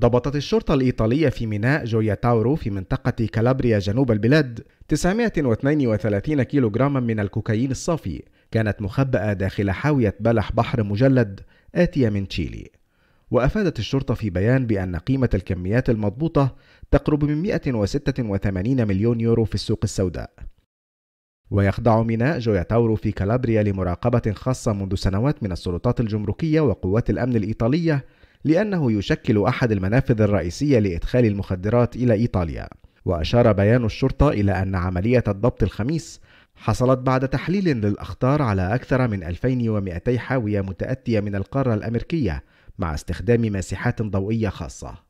ضبطت الشرطة الإيطالية في ميناء جويا تاورو في منطقة كالابريا جنوب البلاد 932 كيلوغراما من الكوكايين الصافي كانت مخبأة داخل حاوية بلح بحر مجلد آتية من تشيلي وأفادت الشرطة في بيان بأن قيمة الكميات المضبوطة تقرب من 186 مليون يورو في السوق السوداء ويخضع ميناء جويا تاورو في كالابريا لمراقبة خاصة منذ سنوات من السلطات الجمركية وقوات الأمن الإيطالية لأنه يشكل أحد المنافذ الرئيسية لإدخال المخدرات إلى إيطاليا وأشار بيان الشرطة إلى أن عملية الضبط الخميس حصلت بعد تحليل للأخطار على أكثر من 2200 حاوية متأتية من القارة الأمريكية مع استخدام ماسحات ضوئية خاصة